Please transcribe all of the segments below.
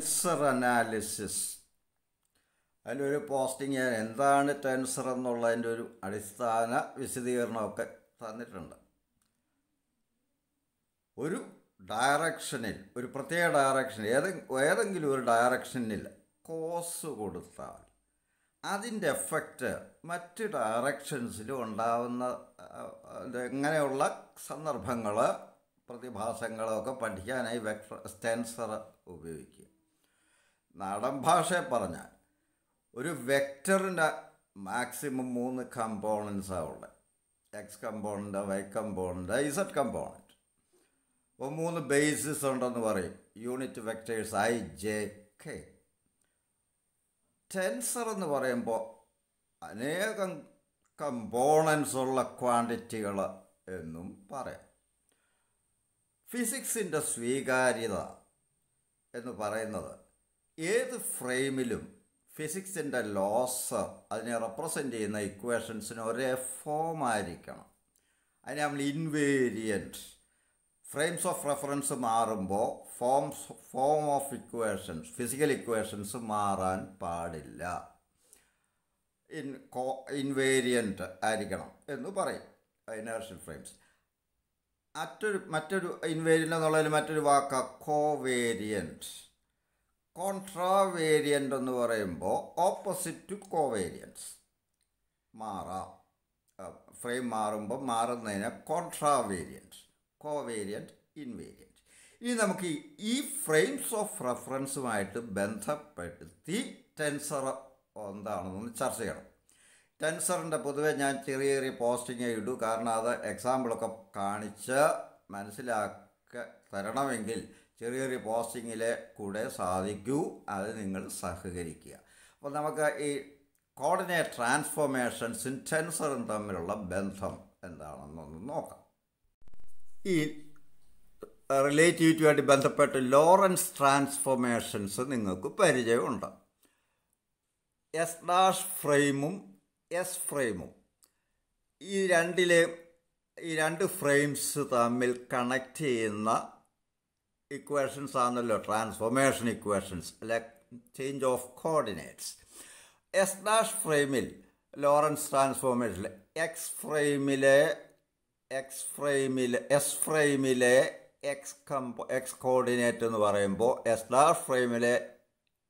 Tensor analysis അതിൻ്റെ ഒരു posting എന്താണ് ടെൻസർ എന്നുള്ളതിൻ്റെ ഒരു അടിസ്ഥാന വിശദീകരണമൊക്കെ തന്നിട്ടുണ്ട് ഒരു ഡയറക്ഷനിൽ ഒരു പ്രത്യേക ഡയറക്ഷൻ ഏതെ ഏതെങ്കിലും ഒരു ഡയറക്ഷനിൽ കോസ് കൊടുത്താൽ അതിൻ്റെ എഫക്റ്റ് മറ്റ് ഡയറക്ഷൻസിലും ഉണ്ടാവുന്ന എങ്ങനെയുള്ള സന്ദർഭങ്ങൾ പ്രതിഭാസങ്ങളൊക്കെ പഠിക്കാനായി വെക്ടർ സ്റ്റെൻസർ ഉപയോഗിക്കുക നാടൻ ഭാഷ പറഞ്ഞാൽ ഒരു വെക്ടറിൻ്റെ മാക്സിമം മൂന്ന് കമ്പോണൻസാണ് ഉള്ളത് X component Y component Z component അപ്പോൾ മൂന്ന് ബേസിസ് ഉണ്ടെന്ന് പറയും unit vectors I J K tensor എന്ന് പറയുമ്പോൾ അനേകം കമ്പോണൻസ് ഉള്ള ക്വാണ്ടിറ്റികൾ എന്നും പറയാം ഫിസിക്സിൻ്റെ സ്വീകാര്യത എന്ന് പറയുന്നത് ഏത് ഫ്രെയിമിലും ഫിസിക്സിൻ്റെ ലോസ് അതിനെ റെപ്രസെൻ്റ് ചെയ്യുന്ന ഇക്വേഷൻസിന് ഒരേ ഫോം ആയിരിക്കണം അതിനെ നമ്മൾ ഇൻവേരിയൻറ്റ് ഫ്രെയിംസ് ഓഫ് റെഫറൻസ് മാറുമ്പോൾ forms form of equations physical equations മാറാൻ പാടില്ല ഇൻ കോ ഇൻവേരിയൻ്റ് ആയിരിക്കണം എന്ന് പറയും ഇനേഷ്യൽ ഫ്രെയിംസ് മറ്റൊരു മറ്റൊരു ഇൻവേരിയൻ്റ് എന്നുള്ളതിൽ മറ്റൊരു വാക്ക് കോവേരിയൻറ്റ് കോൺട്രാവേരിയൻ്റ് എന്ന് പറയുമ്പോൾ ഓപ്പോസിറ്റ് ടു കോവേരിയൻസ് മാറാം ഫ്രെയിം മാറുമ്പോൾ മാറുന്നതിനെ കോൺട്രാവേരിയൻസ് കോവേരിയൻറ്റ് ഇൻവേരിയൻറ്റ് ഇനി നമുക്ക് ഈ ഫ്രെയിംസ് ഓഫ് റെഫറൻസുമായിട്ട് ബന്ധപ്പെടുത്തി ടെൻസർ എന്താണെന്ന് ചർച്ച ചെയ്യണം ടെൻസറിൻ്റെ പൊതുവെ ഞാൻ ചെറിയ ചെറിയ പോസ്റ്റിങ്ങേ ഇടൂ കാരണം അത് എക്സാമ്പിളൊക്കെ കാണിച്ച് മനസ്സിലാക്ക തരണമെങ്കിൽ ചെറിയ ചെറിയ പോസ്റ്റിങ്ങിൽ കൂടെ സാധിക്കൂ അത് നിങ്ങൾ സഹകരിക്കുക അപ്പോൾ നമുക്ക് ഈ കോർഡിനേറ്റ് ട്രാൻസ്ഫോർമേഷൻ സിൻറ്റൻസറും തമ്മിലുള്ള ബന്ധം എന്താണെന്നൊന്ന് നോക്കാം ഈ റിലേറ്റിവിറ്റിയുമായിട്ട് ബന്ധപ്പെട്ട് ലോറൻസ് ട്രാൻസ്ഫോർമേഷൻസ് നിങ്ങൾക്ക് പരിചയമുണ്ട് എസ് ഡാഷ് ഫ്രെയിമും എസ് ഫ്രെയിമും ഈ രണ്ടിലെ ഈ രണ്ട് ഫ്രെയിംസ് തമ്മിൽ കണക്റ്റ് ചെയ്യുന്ന ഇക്വേഷൻസ് ആണല്ലോ ട്രാൻസ്ഫോർമേഷൻ ഇക്വേഷൻസ് അല്ലെ change of coordinates S dash ഫ്രെയിമിൽ ലോറൻസ് ട്രാൻസ്ഫോർമേഷനിൽ എക്സ് ഫ്രെയിമിലെ എക്സ് ഫ്രെയിമിൽ എസ് ഫ്രെയിമിലെ എക്സ് കമ്പോ എക്സ് കോർഡിനേറ്റ് എന്ന് പറയുമ്പോൾ എസ് ഡാഷ് ഫ്രെയിമിലെ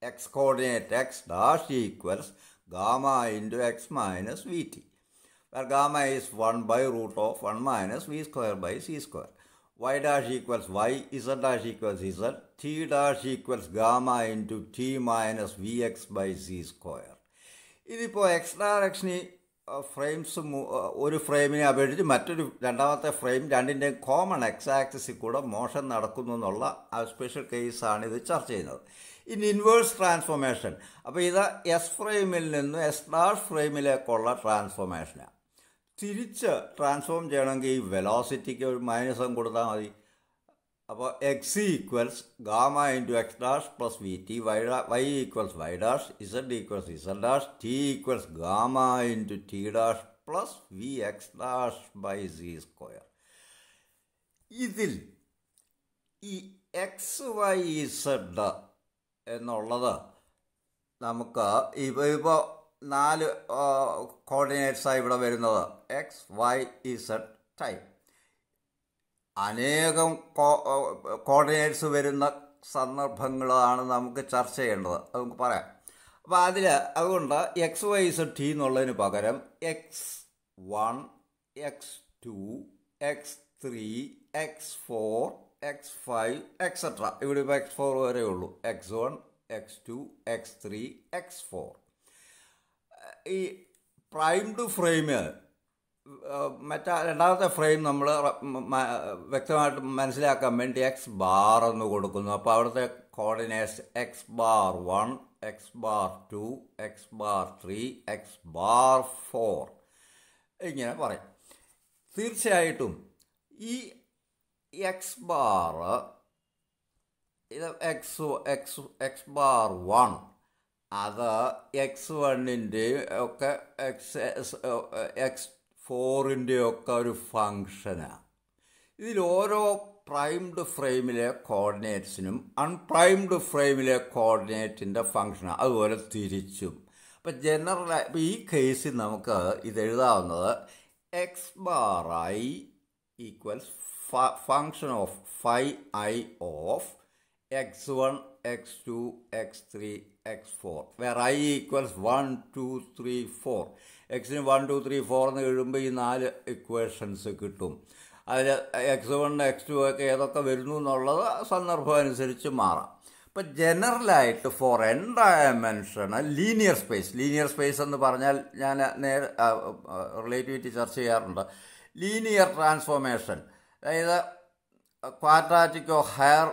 X coordinate X dash equals gamma into X minus V T gamma is one by root of one minus V square by C square y dash equals y, z dash equals z, t dash equals gamma into t minus vx by z square. ഇതിപ്പോൾ X ഡയറക്ഷനിൽ frames ഒരു ഫ്രെയിമിനെ അപേക്ഷിച്ച് മറ്റൊരു രണ്ടാമത്തെ frame രണ്ടിൻ്റെയും common X ആക്സിസിൽ കൂടെ മോഷൻ നടക്കുന്നു എന്നുള്ള സ്പെഷ്യൽ കേസാണ് ഇത് ചർച്ച ചെയ്യുന്നത് ഇനി ഇൻവേഴ്സ് ട്രാൻസ്ഫോർമേഷൻ അപ്പോൾ ഇത് എസ് ഫ്രെയിമിൽ നിന്ന് എസ് ഡാഷ് ഫ്രെയിമിലേക്കുള്ള ട്രാൻസ്ഫോർമേഷനാണ് തിരിച്ച് ട്രാൻസ്ഫോം ചെയ്യണമെങ്കിൽ ഈ വെലോസിറ്റിക്ക് ഒരു മൈനസും കൊടുത്താൽ മതി അപ്പോൾ X equals gamma into X dash plus V T Y Y equals Y dash Z equals Z dash T equals gamma into T dash plus V X dash by C square ഇതിൽ ഈ X Y Z എന്നുള്ളത് നമുക്ക് ഇപ്പോൾ നാല് കോർഡിനേറ്റ്സാണ് ഇവിടെ വരുന്നത് X Y Z time അനേകം കോർഡിനേറ്റ്സ് വരുന്ന സന്ദർഭങ്ങളാണ് നമുക്ക് ചർച്ച ചെയ്യേണ്ടത് അത് നമുക്ക് പറയാം അപ്പം അതിൽ അതുകൊണ്ട് എക്സ് വൈ ഇസഡ് ടി എന്നുള്ളതിന് പകരം X one X two X three X four X five etcetera ഇവിടെ ഇപ്പോൾ എക്സ് ഫോർ വരെ ഉള്ളൂ X one X two X three X four ഈ പ്രൈംഡ് ഫ്രെയിം മറ്റേ രണ്ടാമത്തെ ഫ്രെയിം നമ്മൾ വ്യക്തമായിട്ട് മനസ്സിലാക്കാൻ വേണ്ടി എക്സ് ബാർ എന്ന് കൊടുക്കുന്നു അപ്പോൾ അവിടുത്തെ coordination X bar one X bar two X bar three X bar four ഇങ്ങനെ പറയും തീർച്ചയായിട്ടും ഈ എക്സ് ബാർ ഇത് X X X bar one അത് എക്സ് വണ്ണിൻ്റെയും ഒക്കെ എക്സ് എക്സ് ഫോറിൻ്റെ ഒക്കെ ഒരു ഫങ്ഷനാണ് ഇതിൽ ഓരോ പ്രൈംഡ് ഫ്രെയിമിലെ കോർഡിനേറ്റ്സിനും അൺപ്രൈംഡ് ഫ്രെയിമിലെ കോർഡിനേറ്റിൻ്റെ ഫങ്ഷനാണ് അതുപോലെ തിരിച്ചും അപ്പം ജനറൽ ഇപ്പം ഈ കേസിൽ നമുക്ക് ഇത് എഴുതാവുന്നത് X bar I equals function of phi I of X one X two X three X four where I equals one two three four എക്സിന് വൺ ടു ത്രീ ഫോർ എന്ന് എഴുതുമ്പോൾ ഈ നാല് ഇക്വേഷൻസ് കിട്ടും അതിൽ എക്സ് വൺ എക്സ് ടു ഒക്കെ ഏതൊക്കെ വരുന്നു എന്നുള്ളത് സന്ദർഭം അനുസരിച്ച് മാറാം ഇപ്പം ജനറലായിട്ട് for N dimension linear space linear space എന്ന് പറഞ്ഞാൽ ഞാൻ നേരെ റിലേറ്റിവിറ്റി ചർച്ച ചെയ്യാറുണ്ട് ലീനിയർ ട്രാൻസ്ഫോർമേഷൻ അതായത് ക്വാഡ്രാറ്റിക്കോ ഹയർ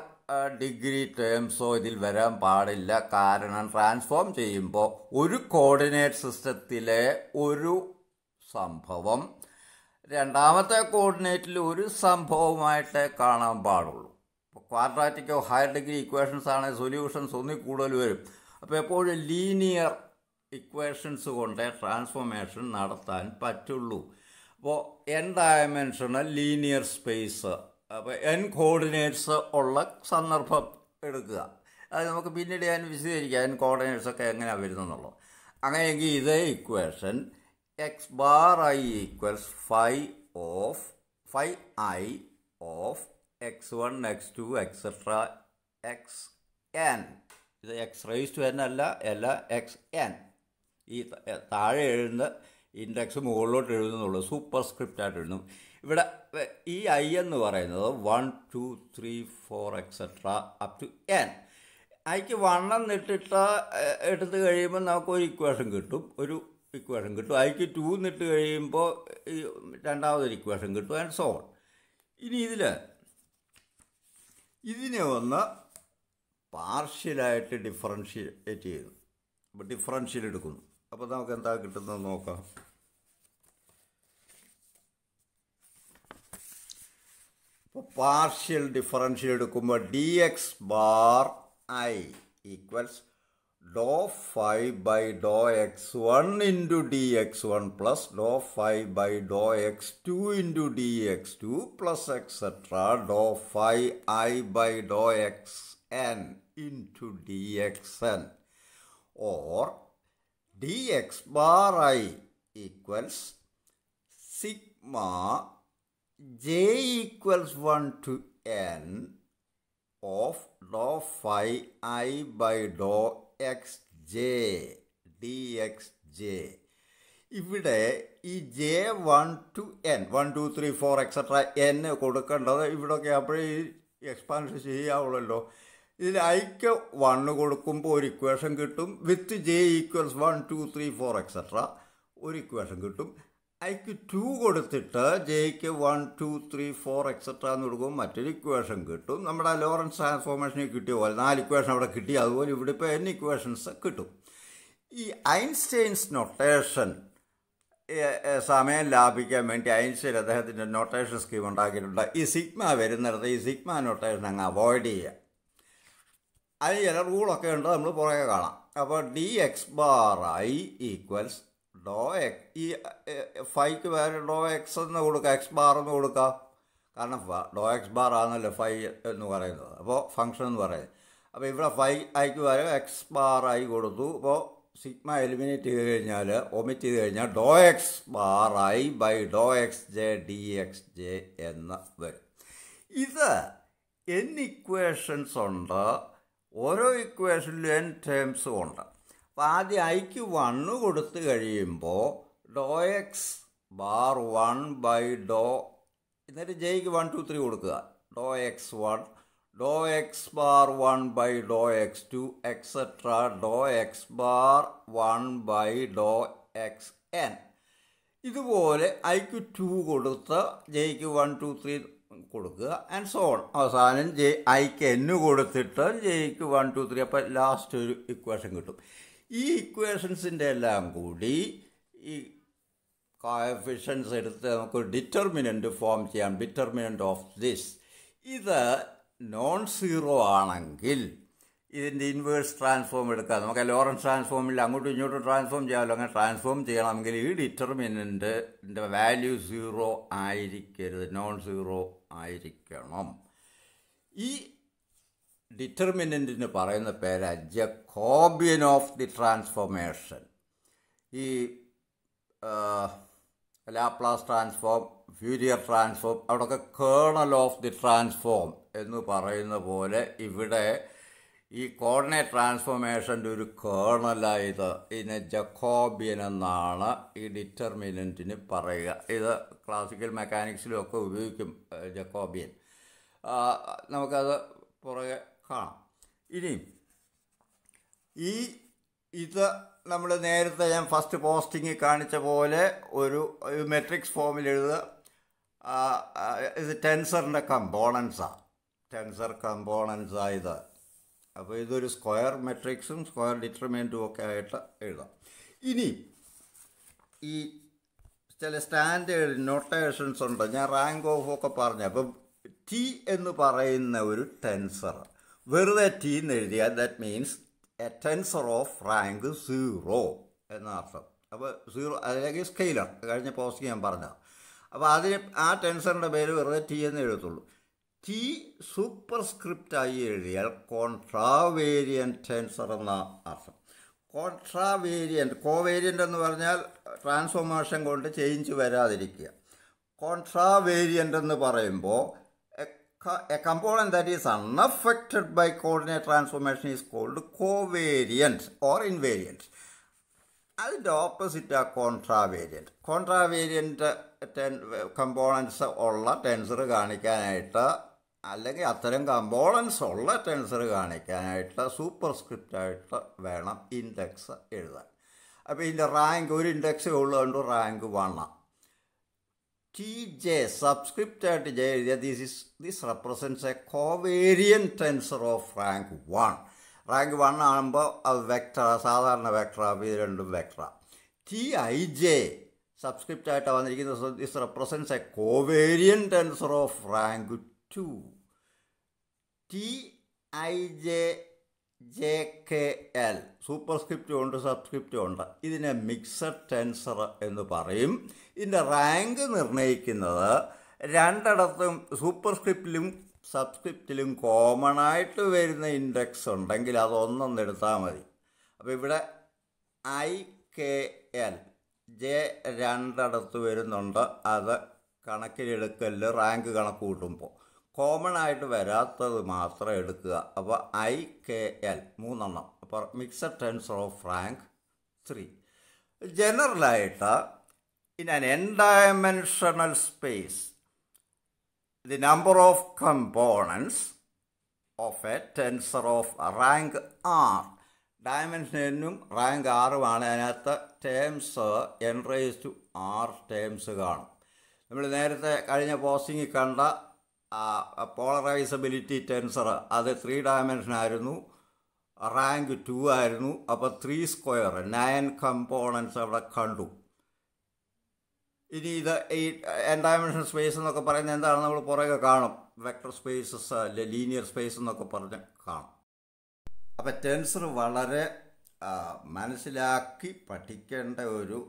ഡിഗ്രി ടേംസോ ഇതിൽ വരാൻ പാടില്ല കാരണം ട്രാൻസ്ഫോം ചെയ്യുമ്പോൾ ഒരു കോർഡിനേറ്റ് സിസ്റ്റത്തിലെ ഒരു സംഭവം രണ്ടാമത്തെ കോർഡിനേറ്റിൽ ഒരു സംഭവമായിട്ട് കാണാൻ പാടുള്ളൂ ഇപ്പോൾ ക്വാഡ്രാറ്റിക്കോ ഹയർ ഡിഗ്രി ഇക്വേഷൻസ് ആണെങ്കിൽ സൊല്യൂഷൻസ് ഒന്നിൽ കൂടുതൽ വരും അപ്പോൾ എപ്പോഴും ലീനിയർ ഇക്വേഷൻസ് കൊണ്ട് ട്രാൻസ്ഫോർമേഷൻ നടത്താൻ പറ്റുള്ളൂ അപ്പോൾ എൻ ഡയമെൻഷണൽ ലീനിയർ സ്പേസ് അപ്പോൾ എൻ കോർഡിനേറ്റ്സ് ഉള്ള സന്ദർഭം എടുക്കുക അത് നമുക്ക് പിന്നീട് ഞാൻ വിശദീകരിക്കാം എൻ കോർഡിനേറ്റ്സൊക്കെ എങ്ങനെയാണ് വരുന്നതെന്നുള്ളത് അങ്ങനെയെങ്കിൽ ഇതേ equation X bar I equals phi of phi I of X one X two etcetera X N ഇത് എക്സ് റേസ് ടു എൻ അല്ല അല്ല എക്സ് എൻ ഈ താഴെ എഴുതുന്ന ഇൻഡെക്സ് മുകളിലോട്ട് എഴുതുന്നുള്ളൂ സൂപ്പർ സ്ക്രിപ്റ്റായിട്ട് എഴുതുന്നു ഇവിടെ ഈ ഐ എന്ന് പറയുന്നത് one two three four etcetera up to N ഐക്ക് വണ്ണം ഇട്ടിട്ട് എടുത്ത് കഴിയുമ്പോൾ നമുക്ക് ഒരു ഇക്വേഷൻ കിട്ടും ഒരു ഇക്വേഷൻ കിട്ടും ഐക്ക് ടു നിട്ട് കഴിയുമ്പോൾ ഈ രണ്ടാമതൊരു ഇക്വേഷൻ കിട്ടും ആൻഡ് സോൺ ഇനി ഇതിൽ ഇതിനെ ഒന്ന് പാർഷ്യലായിട്ട് ഡിഫറൻഷ്യേറ്റ് ചെയ്യുന്നു അപ്പോൾ ഡിഫറൻഷ്യൽ എടുക്കുന്നു അപ്പോൾ നമുക്ക് എന്താ കിട്ടുന്നത് നോക്കാം അപ്പോൾ പാർഷ്യൽ ഡിഫറൻഷ്യൽ എടുക്കുമ്പോൾ D X bar I equals doh phi by Dr X one into D X one plus doh phi by Dr X two into D X two plus etcetera doh phi I by Dr X N into D X N or D X bar I equals sigma j equals 1 to n of dou phi i by dou x j dx j ഇവിടെ ഈ J one two N one two three four etcetera N കൊടുക്കേണ്ടത് ഇവിടെയൊക്കെ അപ്പോഴേ ഈ expansion ചെയ്യാവുള്ളല്ലോ ഇതിൽ ഐക്ക് one കൊടുക്കുമ്പോൾ ഒരു ഇക്വേഷൻ കിട്ടും with J equals one two three four etcetera ഒരു ഇക്വേഷൻ കിട്ടും ഐക്ക് ടു കൊടുത്തിട്ട് ജെയ്ക്ക് one two three four etcetera എന്ന് കൊടുക്കും മറ്റൊരു ഇക്വേഷൻ കിട്ടും നമ്മുടെ ലോറൻസ് ട്രാൻസ്ഫോർമേഷനിൽ കിട്ടിയ പോലെ നാല് ഇക്വേഷൻ അവിടെ കിട്ടി അതുപോലെ ഇവിടെ ഇപ്പോൾ എൻ ഇക്വേഷൻസ് കിട്ടും ഈ ഐൻസ്റ്റൈൻസ് നൊട്ടേഷൻ സമയം ലാഭിക്കാൻ വേണ്ടി ഐൻസ്റ്റൈൻ അദ്ദേഹത്തിൻ്റെ നൊട്ടേഷൻ സ്കീം ഉണ്ടാക്കിയിട്ടുണ്ട് ഈ സിഗ്മ വരുന്നിടത്ത് ഈ സിഗ്മ നൊട്ടേഷൻ അങ്ങ് അവോയ്ഡ് ചെയ്യുക അതിന് ചില റൂളൊക്കെ ഉണ്ട് നമ്മൾ പുറകെ കാണാം അപ്പോൾ D X bar I equals doh X ഈ ഫൈക്ക് വേറെ ഡോ എക്സ് എന്ന് കൊടുക്കുക എക്സ് ബാർ എന്ന് കൊടുക്കുക കാരണം ഡോ എക്സ് ബാർ ആണല്ലോ ഫൈ എന്ന് പറയുന്നത് അപ്പോൾ ഫംഗ്ഷൻ എന്ന് പറയുന്നത് അപ്പോൾ ഇവിടെ ഫൈ ഐക്ക് വരെ എക്സ് ബാർ ആയി കൊടുത്തു അപ്പോൾ സിഗ്മ എലിമിനേറ്റ് ചെയ്ത് കഴിഞ്ഞാൽ ഒമിറ്റ് ചെയ്ത് കഴിഞ്ഞാൽ doh X bar I by Dr X J D X J എന്ന് വരും ഇത് എൻ ഇക്വേഷൻസ് ഉണ്ട് ഓരോ ഇക്വേഷനിലും എൻ ടേംസും ഉണ്ട് അപ്പോൾ ആദ്യം ഐക്ക് വണ്ണ് കൊടുത്തു കഴിയുമ്പോൾ ഡോ എക്സ് ബാർ വൺ ബൈ ഡോ എന്നിട്ട് ജെയ്ക്ക് വൺ ടു ത്രീ കൊടുക്കുക ഡോ എക്സ് വൺ ഡോ X bar one by Dr X two etcetera ഡോ X bar one by Dr X N ഇതുപോലെ ഐക്ക് ടു കൊടുത്ത് ജെയ്ക്ക് വൺ ടു ത്രീ കൊടുക്കുക ആൻഡ് സോൺ അവസാനം ജെ ഐക്ക് എന്ന് കൊടുത്തിട്ട് ജെയ്ക്ക് വൺ ടു ത്രീ അപ്പോൾ ലാസ്റ്റ് ഒരു ഇക്വേഷൻ കിട്ടും ഈ ഇക്വേഷൻസിൻ്റെ എല്ലാം കൂടി ഈ കോഫിഷൻസ് എടുത്ത് നമുക്ക് ഡിറ്റർമിനൻ്റ് ഫോം ചെയ്യാം ഡിറ്റർമിനൻ്റ് ഓഫ് ദിസ് ഇത് നോൺ സീറോ ആണെങ്കിൽ ഇതിൻ്റെ ഇൻവേഴ്സ് ട്രാൻസ്ഫോം എടുക്കാം നമുക്ക് ലോറൻസ് ട്രാൻസ്ഫോമിൽ അങ്ങോട്ടും ഇങ്ങോട്ടും ട്രാൻസ്ഫോം ചെയ്യാമല്ലോ അങ്ങനെ ട്രാൻസ്ഫോം ചെയ്യണമെങ്കിൽ ഈ ഡിറ്റർമിനൻ്റിൻ്റെ വാല്യൂ സീറോ ആയിരിക്കരുത് നോൺ സീറോ ആയിരിക്കണം ഈ ഡിറ്റർമിനൻറ്റിന് പറയുന്ന പേരാ ജക്കോബിയൻ ഓഫ് ദി ട്രാൻസ്ഫോർമേഷൻ ഈ ലാപ്ലാസ് ട്രാൻസ്ഫോം ഫ്യൂരിയർ ട്രാൻസ്ഫോം അവിടെയൊക്കെ കേണൽ ഓഫ് ദി ട്രാൻസ്ഫോം എന്ന് പറയുന്ന പോലെ ഇവിടെ ഈ കോർഡിനേറ്റ് ട്രാൻസ്ഫോർമേഷൻ്റെ ഒരു കേണലായത് ഇതിനെ ജക്കോബിയൻ എന്നാണ് ഈ ഡിറ്റർമിനൻറ്റിന് പറയുക ഇത് ക്ലാസിക്കൽ മെക്കാനിക്സിലും ഒക്കെ ഉപയോഗിക്കും ജക്കോബിയൻ നമുക്കത് പുറകെ കാണാം ഇനിയും ഈ ഇത് നമ്മൾ നേരത്തെ ഞാൻ ഫസ്റ്റ് പോസ്റ്റിങ്ങിൽ കാണിച്ച പോലെ ഒരു മെട്രിക്സ് ഫോമിൽ എഴുത ഇത് ടെൻസറിൻ്റെ കമ്പോണൻസാണ് ടെൻസർ കമ്പോണൻസാണ് ഇത് അപ്പോൾ ഇതൊരു സ്ക്വയർ മെട്രിക്സും സ്ക്വയർ ഡിറ്റർമെൻറ്റും ഒക്കെ ആയിട്ട് എഴുതാം ഇനി ഈ ചില സ്റ്റാൻഡേർഡ് നൊട്ടേഷൻസ് ഉണ്ട് ഞാൻ റാങ്ക് ഓഫ് ഒക്കെ പറഞ്ഞു അപ്പം ടി എന്ന് പറയുന്ന ഒരു ടെൻസർ വെറുതെ ടി എന്ന് എഴുതിയാൽ that means a tensor of rank zero എന്നർത്ഥം അപ്പോൾ സീറോ അല്ലെങ്കിൽ സ്കെയിലർ കഴിഞ്ഞ പോസ്റ്റ് ഞാൻ പറഞ്ഞത് അപ്പോൾ അതിന് ആ ടെൻസറിൻ്റെ പേര് വെറുതെ ടി എന്ന് എഴുതത്തുള്ളൂ ടി സൂപ്പർ സ്ക്രിപ്റ്റായി എഴുതിയാൽ കോൺട്രാവേരിയൻ ടെൻസർ എന്ന അർത്ഥം കോൺട്രാവേരിയൻ്റ് കോവേരിയൻ്റ് എന്ന് പറഞ്ഞാൽ ട്രാൻസ്ഫോർമേഷൻ കൊണ്ട് ചേഞ്ച് വരാതിരിക്കുക കോൺട്രാവേരിയൻ്റ് എന്ന് പറയുമ്പോൾ a component that is unaffected by coordinate transformation is called covariant or invariant. അതിൻ്റെ ഓപ്പോസിറ്റ് ആ കോൺട്രാവേരിയൻറ്റ് കോൺട്രാവേരിയൻറ്റ് ടെൻ കമ്പോണൻസ് ഉള്ള ടെൻസർ കാണിക്കാനായിട്ട് അല്ലെങ്കിൽ അത്തരം കമ്പോണൻസ് ഉള്ള ടെൻസർ കാണിക്കാനായിട്ട് സൂപ്പർ സ്ക്രിപ്റ്റായിട്ട് വേണം ഇൻഡെക്സ് എഴുതാൻ അപ്പോൾ ഇതിൻ്റെ റാങ്ക് ഒരു ഇൻഡെക്സേ ഉള്ളതുകൊണ്ട് റാങ്ക് വണ്ണാം TJ subscripted J area, this, is, this represents a covariant tensor of rank 1. Rank one ആകുമ്പോൾ അത് വെക്ടറ സാധാരണ വെക്ടറ ഇത് രണ്ടും വെക്ടറ ടി ഐ ജെ സബ്സ്ക്രിപ്റ്റായിട്ട് വന്നിരിക്കുന്ന this represents a covariant tensor of rank two T I J J K L സൂപ്പർസ്ക്രിപ്റ്റും ഉണ്ട് സബ്സ്ക്രിപ്റ്റും ഉണ്ട് ഇതിനെ മിക്സഡ് ടെൻസർ എന്ന് പറയും ഇതിൻ്റെ റാങ്ക് നിർണ്ണയിക്കുന്നത് രണ്ടിടത്തും സൂപ്പർസ്ക്രിപ്റ്റിലും സബ്സ്ക്രിപ്റ്റിലും കോമൺ ആയിട്ട് വരുന്ന ഇൻഡെക്സ് ഉണ്ടെങ്കിൽ അതൊന്നൊന്ന് എടുത്താൽ മതി അപ്പോൾ ഇവിടെ ഐ കെ എൽ ജെ രണ്ടിടത്ത് വരുന്നുണ്ട് അത് കണക്കിലെടുക്കല് റാങ്ക് കണക്ക് കൂട്ടുമ്പോൾ കോമൺ ആയിട്ട് വരാത്തത് മാത്രം എടുക്കുക അപ്പോൾ ഐ കെ എൽ മൂന്നെണ്ണം അപ്പോൾ mixed tensor of rank three ജനറലായിട്ട് ഇനി N dimensional space the number of components of a tensor of rank R ഡയമെൻഷനും റാങ്ക് ആറുമാണ് അതിനകത്ത് terms N raise to R terms കാണും നമ്മൾ നേരത്തെ കഴിഞ്ഞ പോസ്റ്റിങ്ങിൽ കണ്ട പോളറൈസബിലിറ്റി ടെൻസർ അത് ത്രീ ഡയമെൻഷൻ ആയിരുന്നു റാങ്ക് ടു ആയിരുന്നു അപ്പോൾ ത്രീ സ്ക്വയർ നയൻ കമ്പോണൻസ് അവിടെ കണ്ടു ഇനി ഇത് ഈ എൻ ഡയമെൻഷൻ സ്പേസ് എന്നൊക്കെ പറയുന്നത് എന്താണ് നമ്മൾ പുറകെ കാണും വെക്ടർ സ്പേസസ് അല്ലെ ലീനിയർ സ്പേസ് എന്നൊക്കെ പറഞ്ഞ് കാണും അപ്പം ടെൻസർ വളരെ മനസ്സിലാക്കി പഠിക്കേണ്ട ഒരു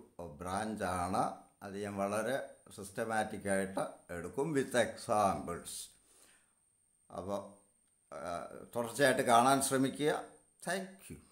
ബ്രാഞ്ചാണ് അത് ഞാൻ വളരെ സിസ്റ്റമാറ്റിക്കായിട്ട് എടുക്കും വിത്ത് എക്സാമ്പിൾസ് അപ്പോൾ തുടർച്ചയായിട്ട് കാണാൻ ശ്രമിക്കുക താങ്ക് യു